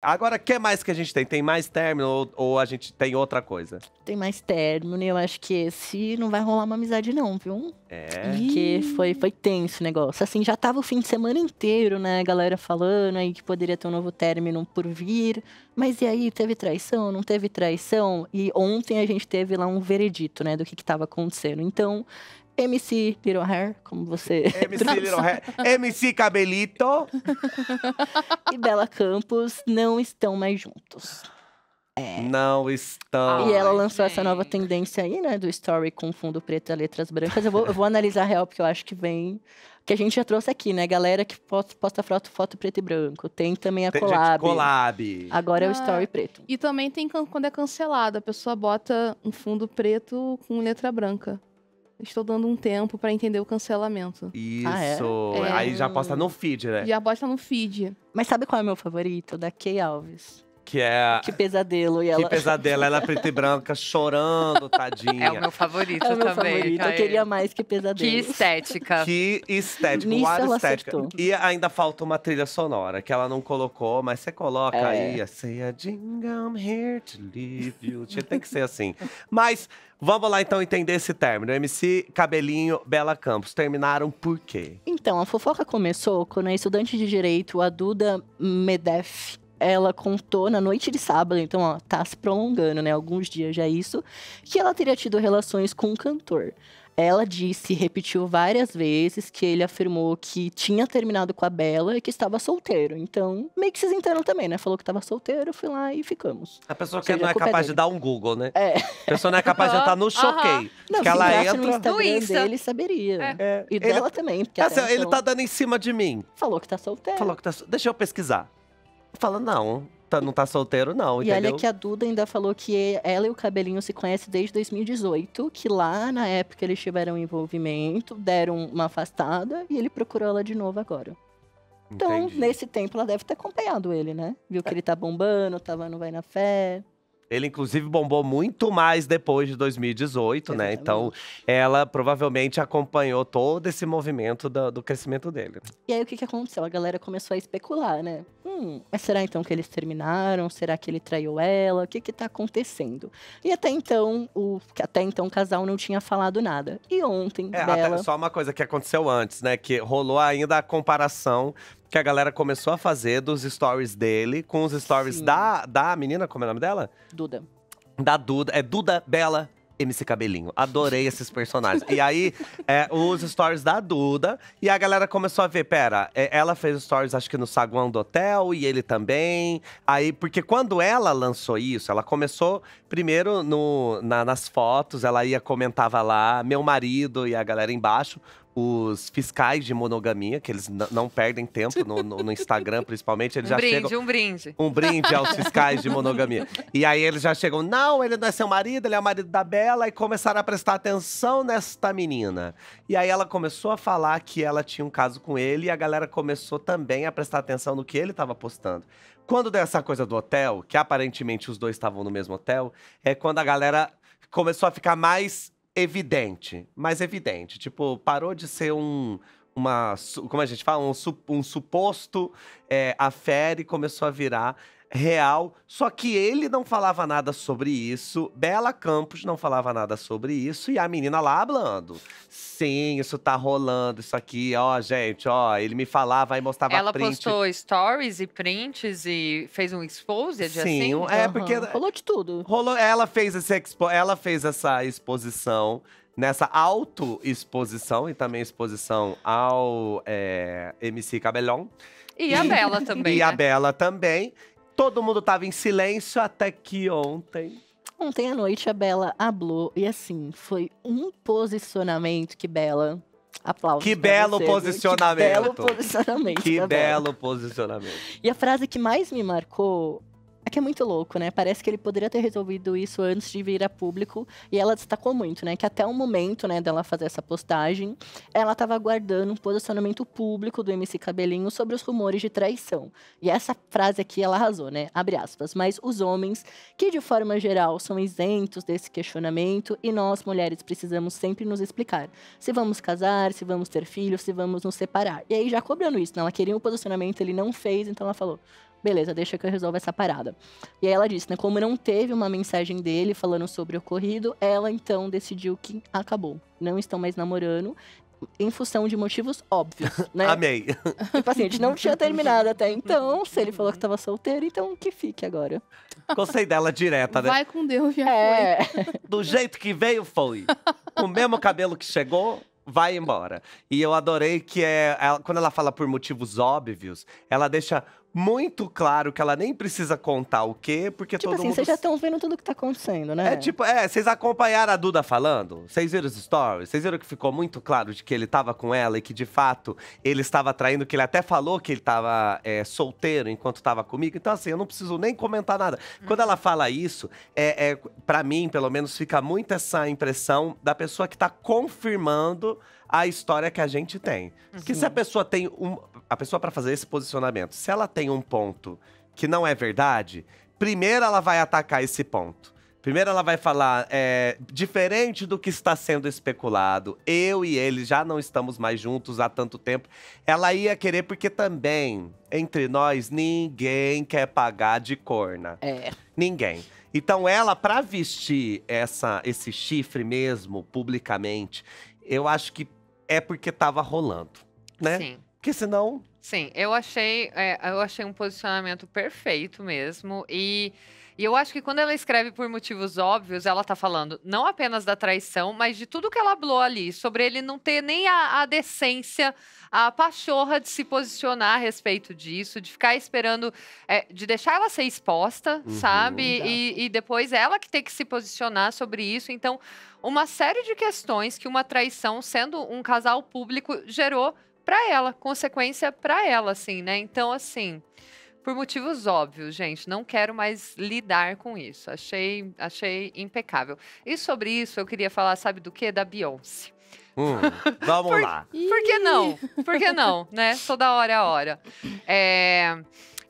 Agora, o que mais que a gente tem? Tem mais término ou, ou, a gente tem outra coisa? Tem mais término e eu acho que esse não vai rolar uma amizade não, viu? É? Porque foi, foi tenso o negócio. Assim, já tava o fim de semana inteiro, né? A galera falando aí que poderia ter um novo término por vir. Mas e aí, teve traição? Não teve traição? E ontem a gente teve lá um veredito, né? Do que que tava acontecendo. Então, MC Little Hair, como você. MC trouxe. Little Hair. MC Cabelito. e Bela Campos não estão mais juntos. É. Não estão. E ela lançou Ai, essa nova tendência aí, né? Do story com fundo preto e letras brancas. Eu vou, eu vou analisar a real, porque eu acho que vem que a gente já trouxe aqui, né? Galera que posta foto, foto preto e branco. Tem também a tem collab. Gente, collab. Agora ah, é o ah, story preto. E também tem quando é cancelado. A pessoa bota um fundo preto com letra branca. Estou dando um tempo para entender o cancelamento. Isso. Ah, é? É. Aí já é. posta no feed, né? Já posta no feed. Mas sabe qual é o meu favorito? Da Kay Alves. Que é. Que pesadelo. E ela... Que pesadelo. Ela é preta e branca chorando, tadinha. É o meu favorito é o meu também. Favorito. Eu queria mais que pesadelo. Que estética. Que estética. Nisso ela estética. E ainda falta uma trilha sonora que ela não colocou, mas você coloca é. aí. Say a ding, I'm here to leave you. Tem que ser assim. Mas Vamos lá então entender esse término. MC Cabelinho, Bela Campos. Terminaram por quê? Então, a fofoca começou quando a estudante de direito, a Duda Medef, ela contou na noite de sábado, então ó, tá se prolongando, né? Alguns dias já isso, que ela teria tido relações com um cantor. Ela disse, repetiu várias vezes, que ele afirmou que tinha terminado com a Bela e que estava solteiro. Então, meio que se internam também, né? Falou que estava solteiro, fui lá e ficamos. A pessoa que seja, não é capaz dele. de dar um Google, né? É. A pessoa não é capaz de entrar no choquei. Não, que ela entra... no Instagram Isso. dele, saberia. É. E é, dela ele... É também. Porque assim, Ele então tá dando em cima de mim. Falou que tá solteiro. Falou que tá... Deixa eu pesquisar fala, não, tá, não tá solteiro, não. E entendeu? olha que a Duda ainda falou que ela e o Cabelinho se conhecem desde 2018, que lá na época eles tiveram envolvimento, deram uma afastada e ele procurou ela de novo agora. Então, Entendi. nesse tempo, ela deve ter acompanhado ele, né? Viu que é. ele tá bombando, tava no Vai na Fé. Ele, inclusive, bombou muito mais depois de 2018, né? Exatamente. né? Então, ela provavelmente acompanhou todo esse movimento do, do, crescimento dele. E aí, o que, que aconteceu? A galera começou a especular, né? Hum, mas será então que eles terminaram? Será que ele traiu ela? O que que tá acontecendo? E até então, o, até então, o casal não tinha falado nada. E ontem, é, Bela... Só uma coisa que aconteceu antes, né? Que rolou ainda a comparação que a galera começou a fazer dos stories dele com os stories da, da menina, como é o nome dela? Duda. Da Duda. É Duda Bela. MC Cabelinho. Adorei esses personagens. e aí, é, os stories da Duda. E a galera começou a ver: pera, é, ela fez stories, acho que no saguão do hotel, e ele também. Aí, porque quando ela lançou isso, ela começou primeiro no, na, nas fotos, ela ia, comentava lá, meu marido e a galera embaixo os fiscais de monogamia, que eles não perdem tempo no, no, no, Instagram, principalmente, eles um já brinde, chegam. Um brinde, um brinde. aos fiscais de monogamia. E aí eles já chegam, não, ele não é seu marido, ele é o marido da Bela, e começaram a prestar atenção nesta menina. E aí ela começou a falar que ela tinha um caso com ele, e a galera começou também a prestar atenção no que ele estava postando. Quando deu essa coisa do hotel, que aparentemente os dois estavam no mesmo hotel, é quando a galera começou a ficar mais evidente, mas evidente. Tipo, parou de ser um. Uma, como a gente fala, um, um suposto é, affair e começou a virar real. Só que ele não falava nada sobre isso, Bela Campos não falava nada sobre isso, e a menina lá hablando. Sim, isso tá rolando, isso aqui, ó, gente, ó, ele me falava e mostrava Ela print. postou stories e prints e fez um exposed, Sim, assim? Sim, é uhum. porque… Rolou de tudo. Rolou, ela fez, esse expo, ela fez essa exposição nessa auto-exposição e também exposição ao é, MC Cabelão E a Bela também. e né? a Bela também. Todo mundo tava em silêncio até que ontem. Ontem à noite a Bela hablou e assim, foi um posicionamento que Bela Aplausos. Que belo você, posicionamento. Que belo posicionamento. Que belo posicionamento. E a frase que mais me marcou é que é muito louco, né? Parece que ele poderia ter resolvido isso antes de vir a público. E ela destacou muito, né? Que até o momento, né, dela fazer essa postagem, ela estava aguardando um posicionamento público do MC Cabelinho sobre os rumores de traição. E essa frase aqui, ela arrasou, né? Abre aspas. Mas os homens, que de forma geral são isentos desse questionamento, e nós, mulheres, precisamos sempre nos explicar se vamos casar, se vamos ter filhos, se vamos nos separar. E aí, já cobrando isso, né? Ela queria um posicionamento, ele não fez, então ela falou: beleza, deixa que eu resolvo essa parada. E aí ela disse, né, como não teve uma mensagem dele falando sobre o ocorrido, ela então decidiu que acabou. Não estão mais namorando, em função de motivos óbvios, né? Amei. O tipo paciente assim, não tinha terminado até então. Se ele falou que tava solteiro, então que fique agora. Gostei dela direta, né? Vai com Deus, já é. foi. Do jeito que veio, foi. O mesmo cabelo que chegou, vai embora. E eu adorei que é, ela, quando ela fala por motivos óbvios, ela deixa muito claro que ela nem precisa contar o quê, porque tipo todo assim, mundo... Tipo assim, vocês já estão vendo tudo que tá acontecendo, né? É tipo, é, vocês acompanharam a Duda falando? Vocês viram os stories? Vocês viram que ficou muito claro de que ele tava com ela e que, de fato, ele estava traindo, que ele até falou que ele tava é, solteiro enquanto tava comigo. Então, assim, eu não preciso nem comentar nada. Hum. Quando ela uhum. fala isso, é, é para mim, pelo menos, fica muito essa impressão da pessoa que tá confirmando a história que a gente tem. Porque Que se a uhum. pessoa tem um, a pessoa para fazer esse posicionamento, se ela tem um ponto que não é verdade, primeiro ela vai atacar esse ponto. Primeiro ela vai falar, é, diferente do que está sendo especulado, eu e ele já não estamos mais juntos há tanto tempo. Ela ia querer, porque também, entre nós, ninguém quer pagar de corna. É. Ninguém. Então ela, para vestir essa, esse chifre mesmo, publicamente, eu acho que é porque estava rolando, né? Sim. Porque senão. Sim, eu achei, é, eu achei um posicionamento perfeito mesmo. E, e eu acho que quando ela escreve por motivos óbvios, ela tá falando não apenas da traição, mas de tudo que ela falou ali, sobre ele não ter nem a, a decência, a pachorra de se posicionar a respeito disso, de ficar esperando, é, de deixar ela ser exposta, uhum, sabe? E, e depois ela que tem que se posicionar sobre isso. Então, uma série de questões que uma traição, sendo um casal público, gerou para ela, consequência para ela, assim, né? Então, assim, por motivos óbvios, gente, não quero mais lidar com isso. Achei, achei impecável. E sobre isso, eu queria falar, sabe do que Da Beyoncé. Hum, vamos por, lá. Por que não? Por que não, né? Toda hora é hora. É...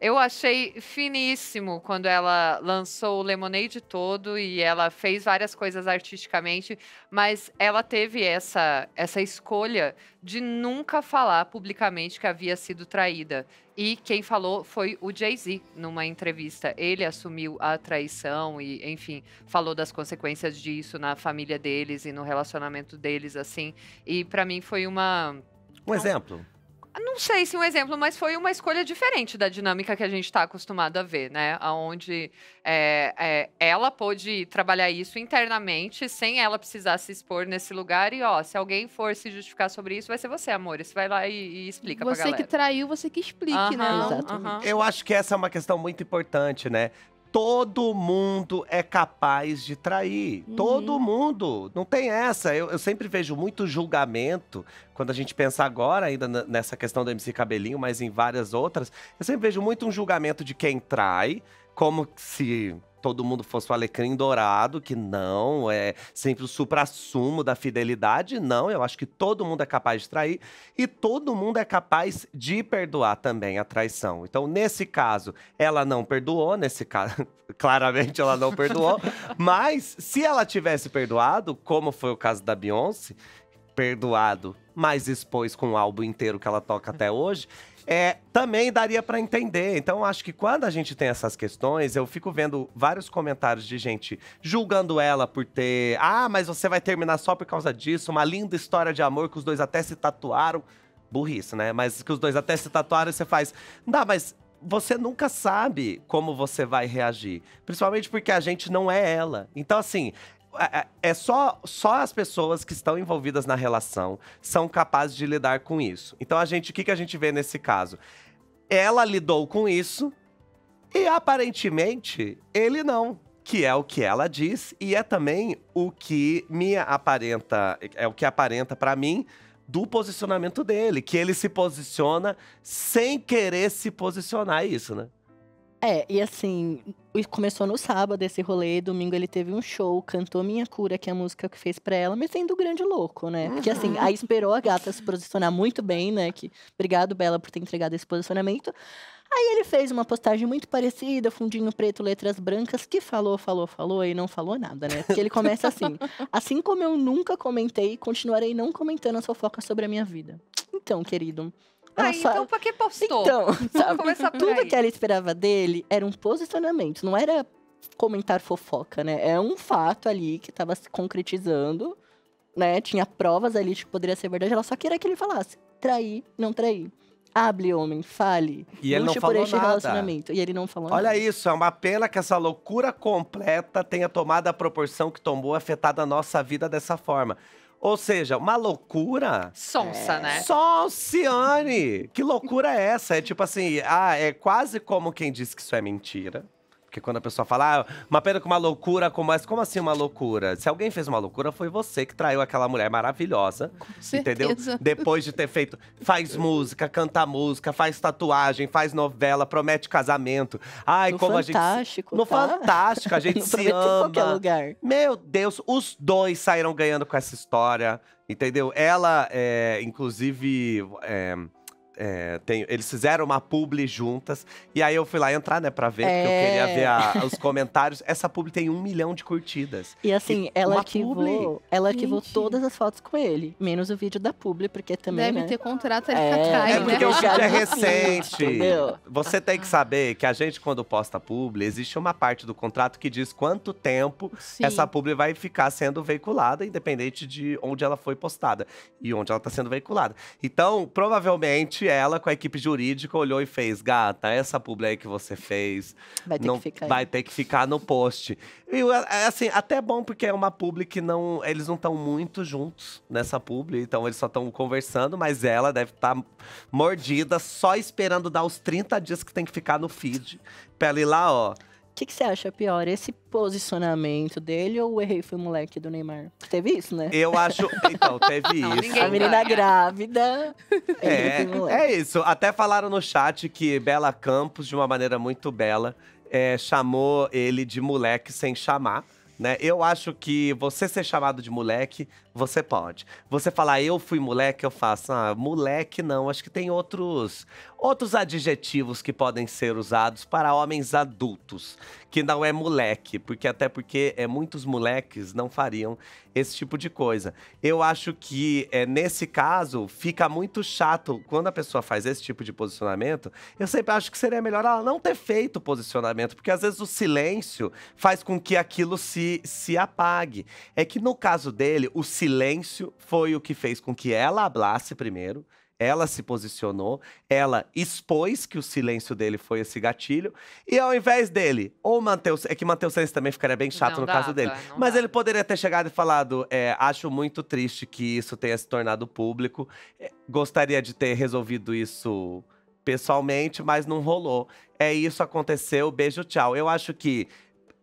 Eu achei finíssimo quando ela lançou o Lemonade todo e ela fez várias coisas artisticamente, mas ela teve essa, essa escolha de nunca falar publicamente que havia sido traída. E quem falou foi o Jay-Z numa entrevista. Ele assumiu a traição e, enfim, falou das consequências disso na família deles e no relacionamento deles, assim. E para mim foi uma. Um exemplo. Não sei se um exemplo, mas foi uma escolha diferente da dinâmica que a gente está acostumado a ver, né? Onde é, é, ela pôde trabalhar isso internamente sem ela precisar se expor nesse lugar. E, ó, se alguém for se justificar sobre isso, vai ser você, amor. Você vai lá e, e explica você pra galera. Você que traiu, você que explique, uh -huh, né? Exatamente. Uh -huh. Eu acho que essa é uma questão muito importante, né? todo mundo é capaz de trair. Uhum. Todo mundo. Não tem essa. Eu, eu, sempre vejo muito julgamento, quando a gente pensa agora, ainda nessa questão do MC Cabelinho, mas em várias outras. Eu sempre vejo muito um julgamento de quem trai, como se todo mundo fosse o alecrim dourado, que não, é sempre o supra-sumo da fidelidade, não, eu acho que todo mundo é capaz de trair e todo mundo é capaz de perdoar também a traição. Então, nesse caso, ela não perdoou, nesse caso, claramente ela não perdoou, mas se ela tivesse perdoado, como foi o caso da Beyoncé, perdoado, mas expôs com o álbum inteiro que ela toca até hoje, é, também daria para entender. Então, acho que quando a gente tem essas questões, eu fico vendo vários comentários de gente julgando ela por ter. Ah, mas você vai terminar só por causa disso. Uma linda história de amor que os dois até se tatuaram. Burrice, né? Mas que os dois até se tatuaram e você faz. Não, mas você nunca sabe como você vai reagir. Principalmente porque a gente não é ela. Então, assim, é, é, é só, só as pessoas que estão envolvidas na relação são capazes de lidar com isso. Então a gente, o que, que a gente vê nesse caso? Ela lidou com isso e aparentemente ele não. Que é o que ela diz e é também o que me aparenta, é o que aparenta para mim do posicionamento dele, que ele se posiciona sem querer se posicionar é isso, né? É, e assim, começou no sábado esse rolê, domingo ele teve um show, cantou Minha Cura, que é a música que fez pra ela, metendo o grande louco, né? Uhum. Porque assim, aí esperou a gata se posicionar muito bem, né? Que, obrigado, Bela, por ter entregado esse posicionamento. Aí ele fez uma postagem muito parecida, fundinho preto, letras brancas, que falou, falou, falou e não falou nada, né? Porque ele começa assim: assim como eu nunca comentei, continuarei não comentando as fofocas sobre a minha vida. Então, querido, ah, então pra que postou? Então, sabe? Tudo que ela esperava dele era um posicionamento, não era comentar fofoca, né? É um fato ali que tava se concretizando, né? Tinha provas ali de que poderia ser verdade, ela só queria que ele falasse: trair, não trair. Hable, homem, fale. E ele não falou este nada. relacionamento. E ele não falou Olha nada. isso, é uma pena que essa loucura completa tenha tomado a proporção que tomou, afetado a nossa vida dessa forma. Ou seja, uma loucura. Sonsa, é. né? Sonsiane! Que loucura é essa? É tipo assim, ah, é quase como quem diz que isso é mentira. Porque quando a pessoa fala, ah, uma pena que uma loucura como essa, como assim uma loucura? Se alguém fez uma loucura, foi você que traiu aquela mulher maravilhosa. Com entendeu? Depois de ter feito. Faz música, canta música, faz tatuagem, faz novela, promete casamento. Ai, no como fantástico, a gente. Fantástico. No Fantástico, a gente se ama. Tá? Em qualquer lugar. Meu Deus, os dois saíram ganhando com essa história. Entendeu? Ela, é, inclusive. É, é, tem, eles fizeram uma publi juntas. E aí eu fui lá entrar, né, pra ver, é. porque eu queria é. ver a, os comentários. Essa publi tem um milhão de curtidas. E assim, e ela arquivou. Publi... Ela arquivou Gente. todas as fotos com ele, menos o vídeo da publi, porque também. Deve né? ter contrato ali é, atrás. É né? porque né? o vídeo é, é assim, recente. Você tem que saber que a gente, quando posta publi, existe uma parte do contrato que diz quanto tempo Sim. essa publi vai ficar sendo veiculada, independente de onde ela foi postada e onde ela tá sendo veiculada. Então, provavelmente ela com a equipe jurídica olhou e fez: gata, essa publi aí que você fez. Vai ter não, que ficar. Vai ter que ficar no post. E é assim, até é bom, porque é uma publi que não. Eles não estão muito juntos nessa publi, então eles só estão conversando, mas ela deve estar tá mordida, só esperando dar os 30 dias que tem que ficar no feed. Pra ela ir lá, ó que, que você acha pior? Esse posicionamento dele ou o errei foi moleque do Neymar? Teve isso, né? Eu acho. Então, teve isso. A menina grávida. É, é isso. Até falaram no chat que Bela Campos, de uma maneira muito bela, é, chamou ele de moleque sem chamar. Né? Eu acho que você ser chamado de moleque você pode. Você falar ah, eu fui moleque, eu faço. Ah, moleque não. Acho que tem outros outros adjetivos que podem ser usados para homens adultos, que não é moleque, porque até porque é, muitos moleques não fariam esse tipo de coisa. Eu acho que é, nesse caso fica muito chato quando a pessoa faz esse tipo de posicionamento. Eu sempre acho que seria melhor ela não ter feito o posicionamento, porque às vezes o silêncio faz com que aquilo se, se apague. É que no caso dele, o silêncio silêncio foi o que fez com que ela hablasse primeiro, ela se posicionou, ela expôs que o silêncio dele foi esse gatilho, e ao invés dele, ou manter o, é que manter o silêncio também ficaria bem chato não no dá, caso dele, mas dá. ele poderia ter chegado e falado: é, acho muito triste que isso tenha se tornado público, é, gostaria de ter resolvido isso pessoalmente, mas não rolou. É isso aconteceu, beijo, tchau. Eu acho que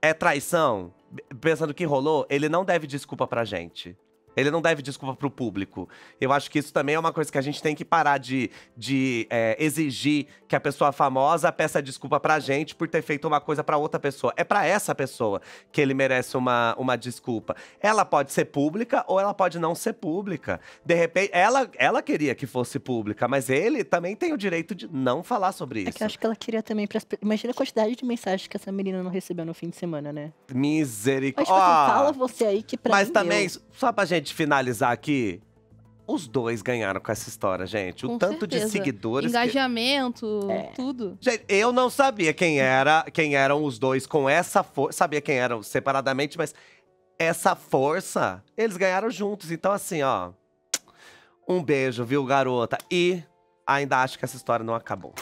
é traição, pensando que rolou, ele não deve desculpa pra gente. Ele não deve desculpa pro público. Eu acho que isso também é uma coisa que a gente tem que parar de, de é, exigir que a pessoa famosa peça desculpa pra gente por ter feito uma coisa para outra pessoa. É para essa pessoa que ele merece uma, uma desculpa. Ela pode ser pública ou ela pode não ser pública. De repente, ela, ela queria que fosse pública, mas ele também tem o direito de não falar sobre isso. É que eu acho que ela queria também. Pras... Imagina a quantidade de mensagens que essa menina não recebeu no fim de semana, né? Misericórdia. Tipo assim, oh, fala você aí que pra Mas mim, também, eu... só pra gente gente finalizar aqui, os dois ganharam com essa história, gente. O com tanto certeza. de seguidores. Engajamento, que... é. tudo. Gente, eu não sabia quem era, quem eram os dois com essa força. Sabia quem eram separadamente, mas essa força, eles ganharam juntos. Então, assim, ó. Um beijo, viu, garota? E ainda acho que essa história não acabou.